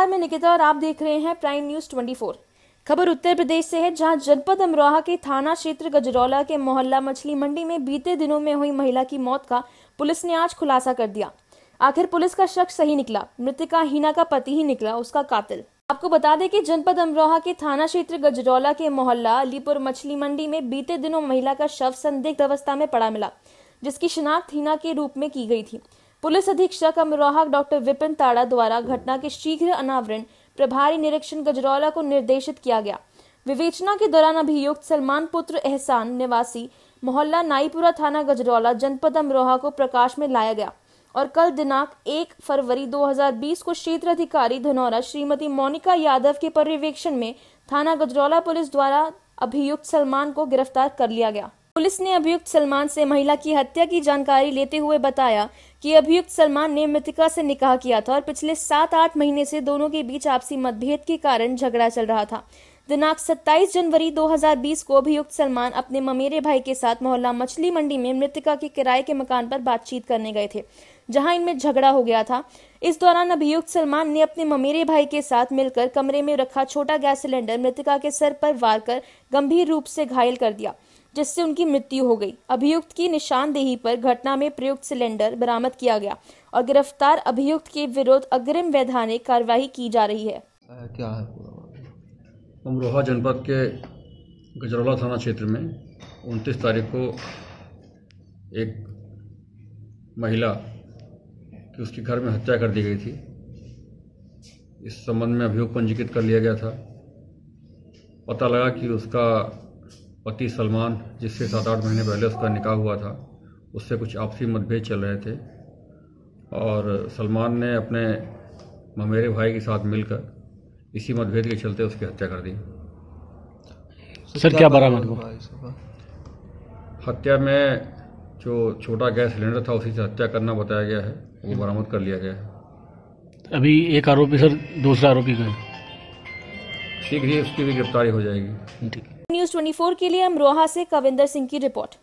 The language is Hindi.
नमस्कार मैं निकिता और आप देख रहे हैं प्राइम न्यूज 24 खबर उत्तर प्रदेश से है जहां जनपद अमरोहा के थाना क्षेत्र गजरौला के मोहल्ला मछली मंडी में बीते दिनों में हुई महिला की मौत का पुलिस ने आज खुलासा कर दिया आखिर पुलिस का शक सही निकला मृतका हीना का पति ही निकला उसका कातिल आपको बता दें कि जनपद अमरोहा के थाना क्षेत्र गजरौला के मोहल्ला अलीपुर मछली मंडी में बीते दिनों महिला का शव संदिग्ध अवस्था में पड़ा मिला जिसकी शिनाख्त हिना के रूप में की गई थी पुलिस अधीक्षक अमरोहा डॉक्टर विपिन ताड़ा द्वारा घटना के शीघ्र अनावरण प्रभारी निरीक्षण गजरौला को निर्देशित किया गया विवेचना के दौरान अभियुक्त सलमान पुत्र एहसान निवासी मोहल्ला नाईपुरा थाना गजरौला जनपद अमरोहा को प्रकाश में लाया गया और कल दिनांक 1 फरवरी 2020 को क्षेत्र अधिकारी धनौरा श्रीमती मोनिका यादव के पर्यवेक्षण में थाना गजरौला पुलिस द्वारा अभियुक्त सलमान को गिरफ्तार कर लिया गया पुलिस ने अभियुक्त सलमान से महिला की हत्या की जानकारी लेते हुए बताया कि अभियुक्त सलमान ने मृतिका से निकाह किया था और पिछले सात आठ महीने से दोनों के बीच आपसी मतभेद के कारण झगड़ा चल रहा था दिनांक 27 जनवरी 2020 को अभियुक्त सलमान अपने ममेरे भाई के साथ मोहल्ला मछली मंडी में मृतका के किराए के मकान पर बातचीत करने गए थे जहां इनमें झगड़ा हो गया था इस दौरान अभियुक्त सलमान ने अपने ममेरे भाई के साथ मिलकर कमरे में रखा छोटा गैस सिलेंडर मृतका के सर पर वार कर गंभीर रूप से घायल कर दिया जिससे उनकी मृत्यु हो गई अभियुक्त की निशानदेही पर घटना में प्रयुक्त सिलेंडर बरामद किया गया और गिरफ्तार अभियुक्त के विरुद्ध अग्रिम वैधानिक कार्यवाही की जा रही है क्या अमरोहा जनपद के गजरौला थाना क्षेत्र में उनतीस तारीख को एक महिला की उसके घर में हत्या कर दी गई थी इस संबंध में अभियोग पंजीकृत कर लिया गया था पता लगा कि उसका पति सलमान जिससे सात आठ महीने पहले उसका निकाह हुआ था उससे कुछ आपसी मतभेद चल रहे थे और सलमान ने अपने ममेरे भाई के साथ मिलकर इसी मतभेद के चलते उसकी हत्या कर दी सर क्या बरामद हुआ हत्या में जो छोटा गैस सिलेंडर था उसी से हत्या करना बताया गया है वो बरामद कर लिया गया है अभी एक आरोपी सर दूसरा आरोपी का शीघ्र ही उसकी भी गिरफ्तारी हो जाएगी ठीक न्यूज 24 के लिए अमरोहा से कविंदर सिंह की रिपोर्ट